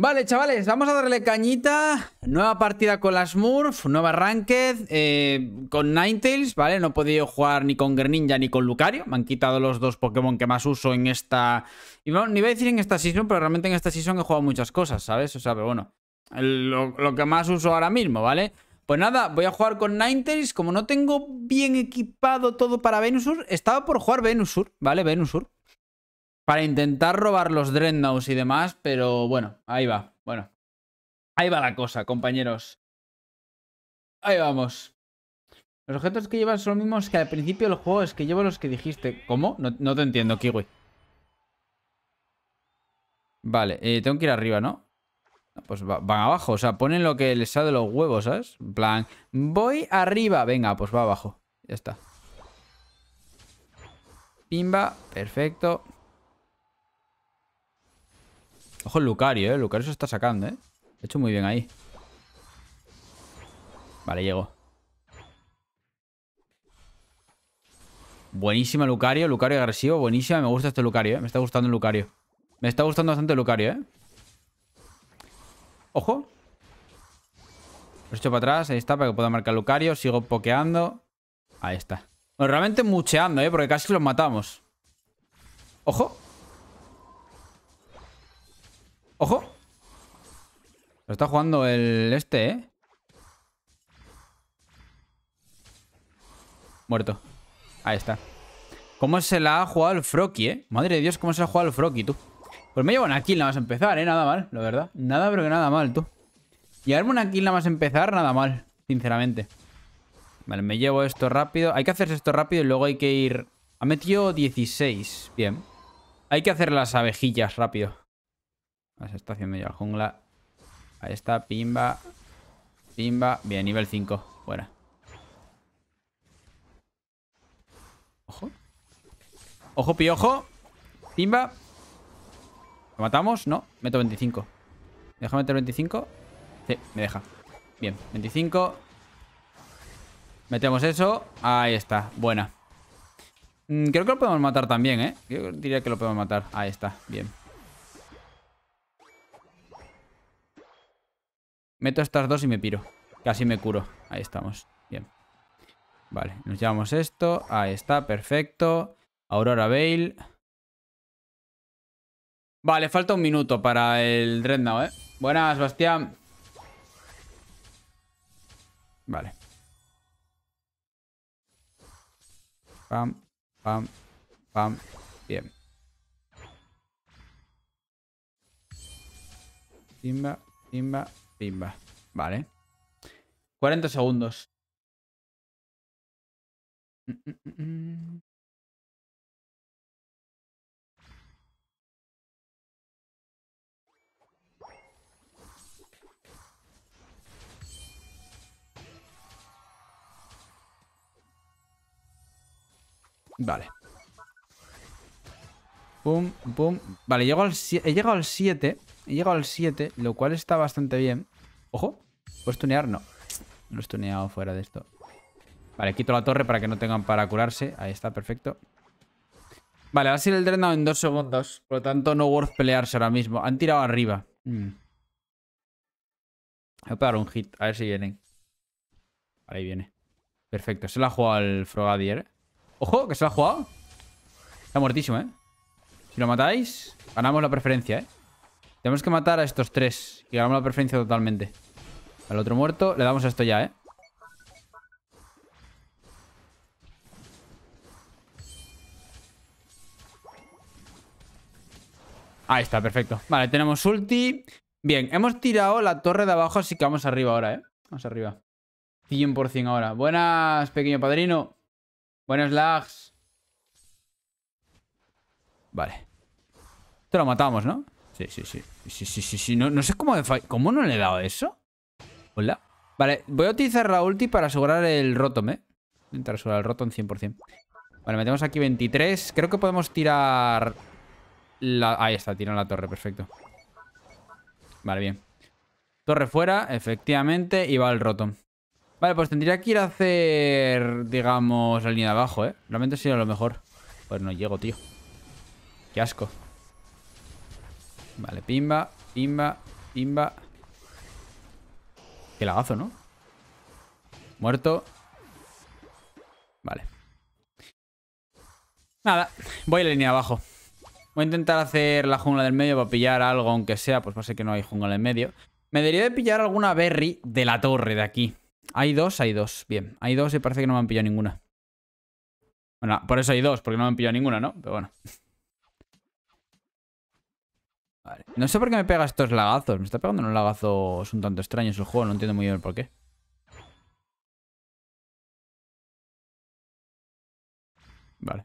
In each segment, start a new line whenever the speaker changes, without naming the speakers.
Vale, chavales, vamos a darle cañita. Nueva partida con las Smurf, nueva Ranked, eh, con Ninetales, ¿vale? No he podido jugar ni con Greninja ni con Lucario. Me han quitado los dos Pokémon que más uso en esta... Y bueno, ni voy a decir en esta season, pero realmente en esta season he jugado muchas cosas, ¿sabes? O sea, pero bueno, lo, lo, que más uso ahora mismo, ¿vale? Pues nada, voy a jugar con Ninetales. Como no tengo bien equipado todo para Venusur, estaba por jugar Venusur, ¿vale? Venusur para intentar robar los Dreadnoughts y demás, pero bueno, ahí va, bueno. Ahí va la cosa, compañeros. Ahí vamos. Los objetos que llevas son los mismos que al principio del juego, es que llevo los que dijiste. ¿Cómo? No, te entiendo, Kiwi. Vale, eh, tengo que ir arriba, ¿no? Ah, pues van abajo, o sea, ponen lo que les sale de los huevos, ¿sabes? En plan, voy arriba, venga, pues va abajo. Ya está. Pimba, perfecto. Ojo el Lucario, ¿eh? Lucario se está sacando, ¿eh? He hecho muy bien ahí. Vale, llego. Buenísima Lucario, Lucario agresivo, buenísima. Me gusta este Lucario, ¿eh? Me está gustando el Lucario. Me está gustando bastante el Lucario, ¿eh? Ojo. Lo he hecho para atrás, ahí está, para que pueda marcar Lucario. Sigo pokeando. Ahí está. Bueno, realmente mucheando, ¿eh? Porque casi los matamos. Ojo. ¡Ojo! Lo está jugando el este, ¿eh? Muerto. Ahí está. ¿Cómo se la ha jugado el Froki, eh? Madre de Dios, ¿cómo se la ha jugado el Froki, tú? Pues me llevo una kill nada más empezar, eh. Nada mal, la verdad. Nada, pero que nada mal, tú. Llevarme una kill nada más empezar, nada mal. Sinceramente. Vale, me llevo esto rápido. Hay que hacerse esto rápido y luego hay que ir... Ha metido 16. Bien. Hay que hacer las abejillas rápido está haciendo ya el jungla. Ahí está, pimba. Pimba. Bien, nivel 5. Buena Ojo. Ojo, piojo. Pimba. ¿Lo matamos? No. Meto 25. ¿Deja meter 25? Sí, me deja. Bien, 25. Metemos eso. Ahí está. Buena. Mm, creo que lo podemos matar también, ¿eh? Yo diría que lo podemos matar. Ahí está. Bien. Meto estas dos y me piro. Casi me curo. Ahí estamos. Bien. Vale, nos llevamos esto. Ahí está, perfecto. Aurora Veil. Vale, falta un minuto para el Dreadnought, ¿eh? Buenas, Bastián. Vale. Pam, pam, pam. Bien. Timba, timba, Pimba. Vale. 40 segundos. Mm, mm, mm, vale. Pum, pum. Vale, llego al he llegado al 7. He llegado al 7, lo cual está bastante bien. Ojo, ¿puedes tunear? No. No he tuneado fuera de esto. Vale, quito la torre para que no tengan para curarse. Ahí está, perfecto. Vale, va a ser el drenado en dos segundos. Por lo tanto, no worth pelearse ahora mismo. Han tirado arriba. Mm. Voy a pegar un hit, a ver si vienen. Ahí viene. Perfecto, se lo ha jugado el Frogadier. ¡Ojo, que se lo ha jugado! Está muertísimo, ¿eh? Si lo matáis, ganamos la preferencia, ¿eh? Tenemos que matar a estos tres. Y hagamos la preferencia totalmente. Al otro muerto. Le damos a esto ya, ¿eh? Ahí está, perfecto. Vale, tenemos ulti. Bien, hemos tirado la torre de abajo, así que vamos arriba ahora, ¿eh? Vamos arriba. 100% ahora. Buenas, pequeño padrino. Buenas lags. Vale. Esto lo matamos, ¿no? Sí, sí, sí. Sí, sí, sí, No, no sé cómo, cómo no le he dado eso. Hola. Vale, voy a utilizar la ulti para asegurar el Rotom, ¿eh? Intentar asegurar el Rotom 100%. Vale, metemos aquí 23. Creo que podemos tirar... La... Ahí está, tiran la torre, perfecto. Vale, bien. Torre fuera, efectivamente, y va el Rotom. Vale, pues tendría que ir a hacer, digamos, la línea de abajo, ¿eh? Realmente sería lo mejor. Pues no llego, tío. Qué asco. Vale, pimba, pimba, pimba. Qué lagazo, ¿no? Muerto. Vale. Nada, voy a la línea abajo. Voy a intentar hacer la jungla del medio para pillar algo, aunque sea, pues parece que no hay jungla del medio. Me debería de pillar alguna berry de la torre de aquí. Hay dos, hay dos. Bien, hay dos y parece que no me han pillado ninguna. Bueno, por eso hay dos, porque no me han pillado ninguna, ¿no? Pero bueno. No sé por qué me pega estos lagazos. Me está pegando unos lagazos un tanto extraños el juego. No entiendo muy bien por qué. Vale.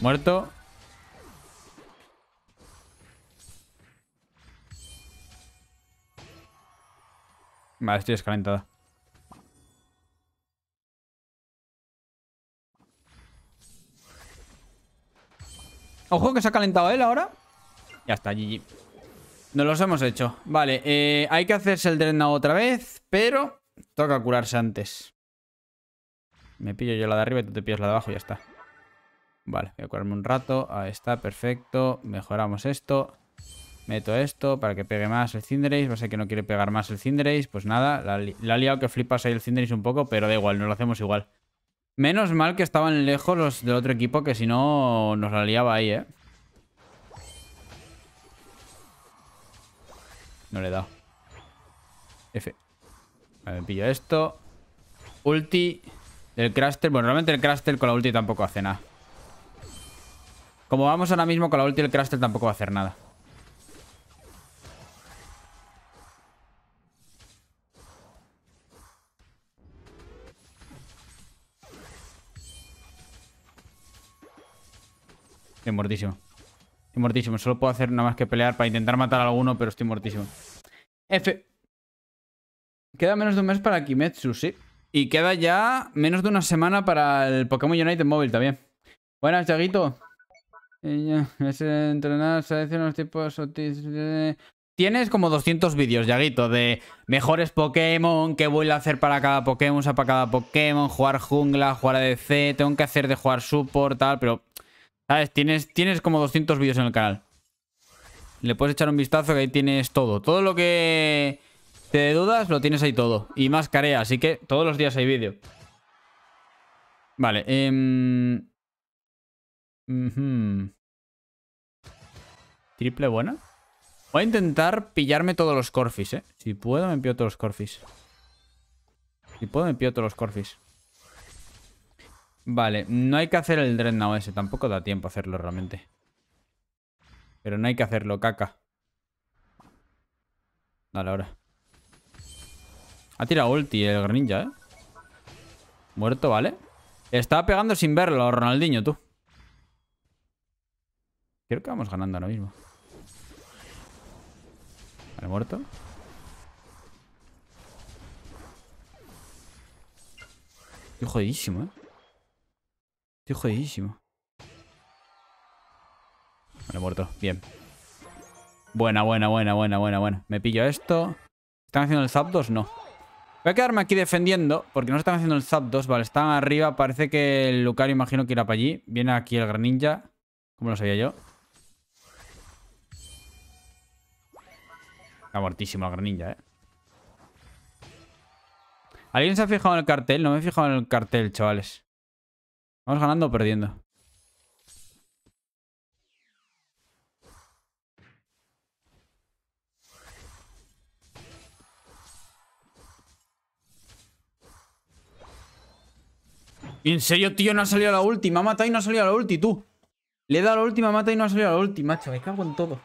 Muerto. Vale, estoy descalentada. Ojo que se ha calentado él ahora. Ya está, GG. Nos los hemos hecho. Vale, eh, hay que hacerse el drenado otra vez, pero toca curarse antes. Me pillo yo la de arriba y tú te pillas la de abajo y ya está. Vale, voy a curarme un rato. Ahí está, perfecto. Mejoramos esto. Meto esto para que pegue más el Cinderace. Va a ser que no quiere pegar más el Cinderace. Pues nada, la, ha liado que flipas ahí el Cinderace un poco, pero da igual, nos lo hacemos igual. Menos mal que estaban lejos los del otro equipo, que si no nos la liaba ahí, ¿eh? No le he dado. F. me pillo esto. Ulti del Craster. Bueno, realmente el Craster con la ulti tampoco hace nada. Como vamos ahora mismo con la ulti, el Craster tampoco va a hacer nada. Estoy muertísimo. Estoy muertísimo. Solo puedo hacer nada más que pelear para intentar matar a alguno, pero estoy muertísimo. F. Queda menos de un mes para Kimetsu, sí. Y queda ya menos de una semana para el Pokémon United Móvil también. Buenas, Yaguito. Es entrenar, seleccionar los tipos... Tienes como 200 vídeos, Yaguito, de mejores Pokémon, qué voy a hacer para cada Pokémon, sea, para cada Pokémon, jugar jungla, jugar ADC, tengo que hacer de jugar support, tal, pero ¿Sabes? Tienes, tienes como 200 vídeos en el canal. Le puedes echar un vistazo que ahí tienes todo. Todo lo que te dudas lo tienes ahí todo. Y más carea, así que todos los días hay vídeo. Vale. Em, Triple buena. Voy a intentar pillarme todos los corfis, ¿eh? Si puedo, me pillo todos los corfis. Si puedo, me pillo todos los corfis. Vale, no hay que hacer el Dreadnought ese. Tampoco da tiempo hacerlo realmente. Pero no hay que hacerlo, caca. Dale, ahora. Ha tirado ulti el Greninja, ¿eh? Muerto, ¿vale? Estaba pegando sin verlo, Ronaldinho, tú. Creo que vamos ganando ahora mismo. Vale, muerto. Estoy jodidísimo, ¿eh? Estoy jodidísimo. Vale, muerto. Bien. Buena, buena, buena, buena, buena, buena. Me pillo esto. ¿Están haciendo el zap 2? No. Voy a quedarme aquí defendiendo porque no están haciendo el zap 2. Vale, están arriba. Parece que el Lucario imagino que irá para allí. Viene aquí el Greninja. ¿Cómo lo sabía yo? Está muertísimo el Greninja, eh. ¿Alguien se ha fijado en el cartel? No me he fijado en el cartel, chavales. ¿Vamos ganando o perdiendo? ¿En serio, tío? No ha salido la última ha matado y no ha salido la ulti, tú. Le he dado la última mata y no ha salido la ulti, macho. Me cago en todo.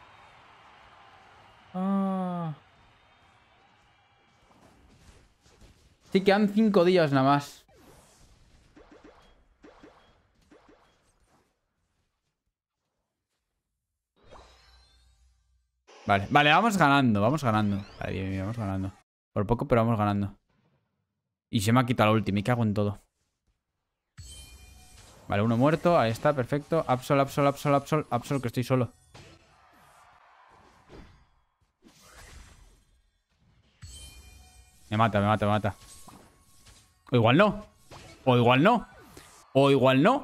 Ah. Sí, quedan cinco días nada más. Vale, vamos ganando, vamos ganando. vamos ganando. Por poco, pero vamos ganando. Y se me ha quitado la última, qué hago en todo. Vale, uno muerto, ahí está, perfecto. Absol, absol, absol, absol, absol, que estoy solo. Me mata, me mata, me mata. O igual no. O igual no. O igual no.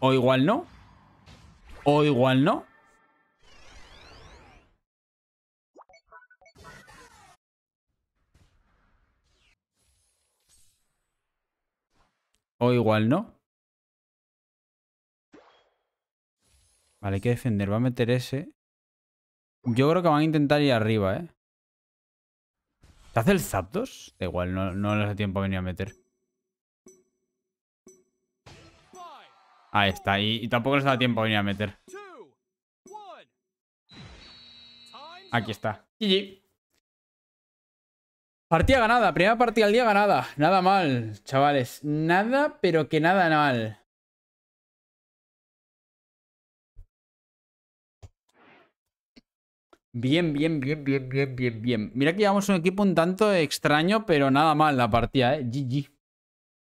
O igual no. O igual no. O igual no. Vale, hay que defender. Va a meter ese. Yo creo que van a intentar ir arriba, ¿eh? ¿Te hace el Zapdos? igual, no, no les da tiempo a venir a meter. Ahí está. Y, tampoco les da tiempo a venir a meter. Aquí está. GG. Partida ganada, primera partida al día ganada. Nada mal, chavales. Nada, pero que nada mal. Bien, bien, bien, bien, bien, bien, bien. Mira que llevamos un equipo un tanto extraño, pero nada mal la partida, ¿eh? GG.